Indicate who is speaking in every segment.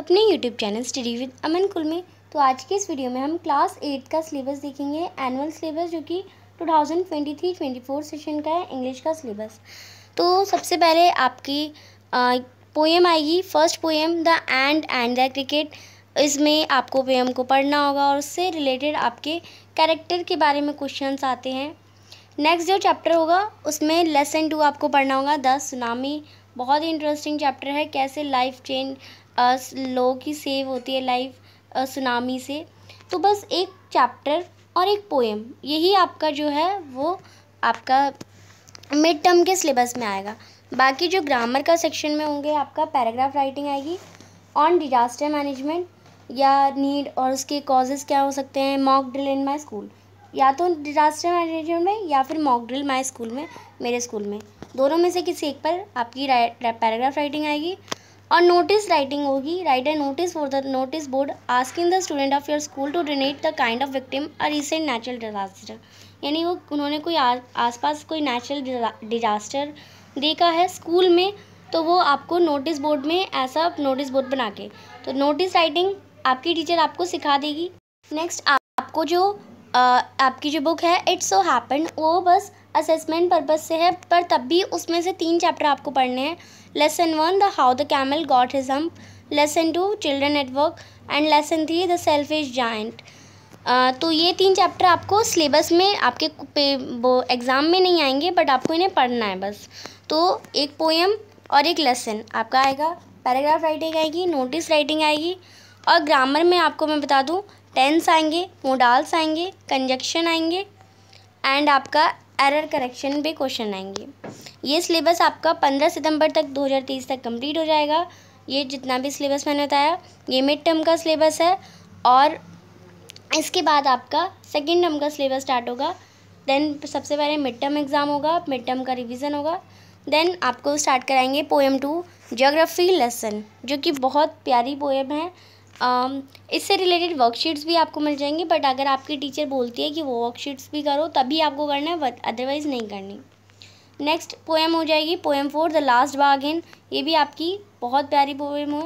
Speaker 1: अपने YouTube channel study with Aman कुल में तो आज के इस वीडियो में हम क्लास एट का सिलेबस देखेंगे एनुअल सिलेबस जो कि 2023-24 सेशन का है इंग्लिश का सिलेबस तो सबसे पहले आपकी पोएम आएगी first poem the ant and the cricket इसमें आपको पोएम को पढ़ना होगा और उससे रिलेटेड आपके कैरेक्टर के बारे में क्वेश्चंस आते हैं नेक्स्ट जो चैप्टर होगा उसमें लेसन टू आपको पढ़ना होगा द सुनामी बहुत ही इंटरेस्टिंग चैप्टर है कैसे लाइफ चेंज लोगों की सेव होती है लाइफ सुनामी से तो बस एक चैप्टर और एक पोएम यही आपका जो है वो आपका मिड टर्म के सिलेबस में आएगा बाकी जो ग्रामर का सेक्शन में होंगे आपका पैराग्राफ राइटिंग आएगी ऑन डिजास्टर मैनेजमेंट या नीड और उसके कॉजेज़ क्या हो सकते हैं mock drill in my school या तो डिजास्टर मैनेजमेंट में या फिर मॉक ड्रिल माई स्कूल में मेरे स्कूल में दोनों में से किसी एक पर आपकी पैराग्राफ राइटिंग आएगी और नोटिस राइटिंग होगी write a notice for the notice board asking the student of your school to donate the kind of victim a recent natural disaster यानी वो उन्होंने कोई आसपास कोई नेचुरल डिजास्टर देखा है स्कूल में तो वो आपको नोटिस बोर्ड में ऐसा नोटिस बोर्ड बना के तो नोटिस राइटिंग आपकी टीचर आपको सिखा देगी नेक्स्ट आपको जो आ, आपकी जो बुक है इट्स सो हैपन वो बस असेसमेंट पर्पज़ से है पर तब भी उसमें से तीन चैप्टर आपको पढ़ने हैं lesson one the how the camel got his hump lesson two children network and lesson three the selfish giant तो ये तीन चैप्टर आपको सिलेबस में आपके पे वो एग्ज़ाम में नहीं आएंगे बट आपको इन्हें पढ़ना है बस तो एक पोएम और एक लेसन आपका आएगा पैराग्राफ राइटिंग आएगी नोटिस राइटिंग आएगी और ग्रामर में आपको मैं बता दूँ टेंस आएंगे मोडाल्स आएंगे कंजक्शन आएंगे एंड आपका एरर करेक्शन भी क्वेश्चन आएंगे ये सिलेबस आपका पंद्रह सितंबर तक दो हज़ार तेईस तक कंप्लीट हो जाएगा ये जितना भी सिलेबस मैंने बताया ये मिड टर्म का सिलेबस है और इसके बाद आपका सेकेंड टर्म का सिलेबस स्टार्ट होगा देन सबसे पहले मिड टर्म एग्ज़ाम होगा मिड टर्म का रिविज़न होगा देन आपको स्टार्ट कराएंगे पोएम टू जोग्राफी लेसन जो कि बहुत प्यारी पोएम है Um, इससे रिलेटेड वर्कशीट्स भी आपको मिल जाएंगी बट अगर आपकी टीचर बोलती है कि वो वर्कशीट्स भी करो तभी आपको करना है अदरवाइज़ नहीं करनी नेक्स्ट पोएम हो जाएगी poem for the last in ये भी आपकी बहुत प्यारी पोएम है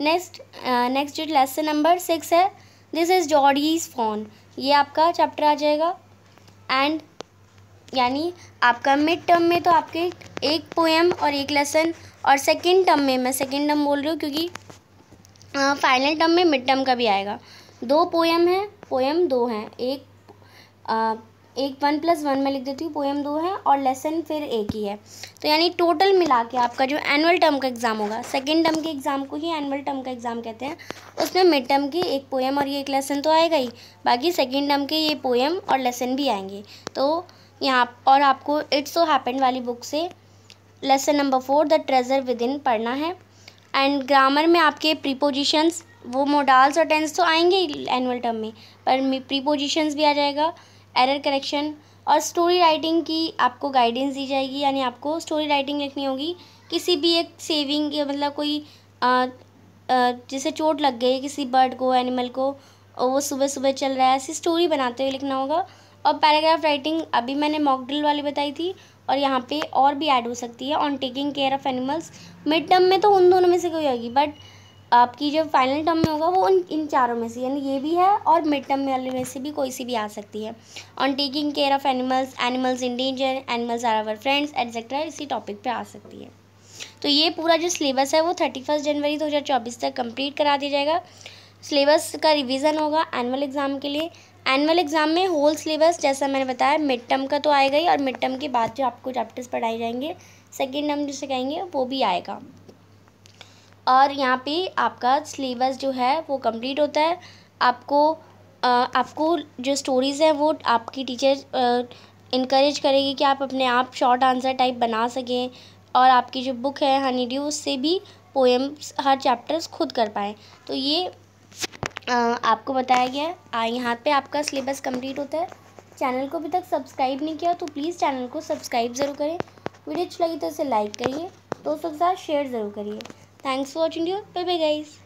Speaker 1: नेक्स्ट नेक्स्ट uh, जो लेसन नंबर सिक्स है दिस इज़ जॉडीज फोन ये आपका चैप्टर आ जाएगा एंड यानी आपका मिड टर्म में तो आपके एक पोएम और एक लेसन और सेकेंड टर्म में मैं सेकेंड टर्म बोल रही हूँ क्योंकि फाइनल हाँ, टर्म में मिड टर्म का भी आएगा दो पोएम है पोएम दो हैं एक आ, एक वन प्लस वन में लिख देती हूँ पोएम दो है और लेसन फिर एक ही है तो यानी टोटल मिला के आपका जो एनुअल टर्म का एग्ज़ाम होगा सेकेंड टर्म के एग्ज़ाम को ही एनुअल टर्म का एग्ज़ाम कहते हैं उसमें मिड टर्म की एक पोएम और ये एक लेसन तो आएगा ही बाकी सेकेंड टर्म के ये पोएम और लेसन भी आएंगे तो यहाँ और आपको इट्स सो हैपन वाली बुक से lesson number four the treasure within पढ़ना है एंड ग्रामर में आपके प्रीपोजिशंस वो मोडाल्स और टेंस तो आएंगे एनुअल टर्म में पर प्रीपोजिशंस भी आ जाएगा एरर करेक्शन और स्टोरी राइटिंग की आपको गाइडेंस दी जाएगी यानी आपको स्टोरी राइटिंग लिखनी होगी किसी भी एक सेविंग मतलब कोई आ, आ, जैसे चोट लग गई किसी बर्ड को एनिमल को और वो सुबह सुबह चल रहा है ऐसी स्टोरी बनाते हुए लिखना होगा और पैराग्राफ राइटिंग अभी मैंने मॉकड्रिल वाली बताई थी और यहाँ पे और भी ऐड हो सकती है on taking care of animals mid term में तो उन दोनों में से कोई होगी बट आपकी जो फाइनल टर्म में होगा वो उन इन चारों में से यानी ये भी है और मिड टर्म वाले में से भी कोई सी भी आ सकती है on taking care of animals animals in danger animals are our friends etcetera इसी टॉपिक पे आ सकती है तो ये पूरा जो सिलेबस है वो थर्टी फर्स्ट जनवरी दो हज़ार चौबीस तक कंप्लीट करा दिया जाएगा सिलेबस का रिविज़न होगा एनुअल एग्ज़ाम के लिए एनुअल एग्ज़ाम में होल सिलेबस जैसा मैंने बताया मिड टर्म का तो आएगा ही और मिड टर्म के बाद जो आपको चैप्टर्स पढ़ाए जाएंगे सेकेंड टर्म जिसे कहेंगे वो भी आएगा और यहाँ पे आपका सिलेबस जो है वो कंप्लीट होता है आपको आ, आपको जो स्टोरीज़ हैं वो आपकी टीचर इनक्रेज करेगी कि आप अपने आप शॉर्ट आंसर टाइप बना सकें और आपकी जो बुक है हनी ड्यू उससे भी पोएम्स हर चैप्टर्स खुद कर पाएँ तो ये आपको बताया गया है यहाँ पे आपका सिलेबस कंप्लीट होता है चैनल को अभी तक सब्सक्राइब नहीं किया तो प्लीज़ चैनल को सब्सक्राइब ज़रूर करें वीडियो अच्छी लगी तो इसे लाइक करिए दोस्तों के साथ शेयर ज़रूर करिए thanks for watching you bye bye guys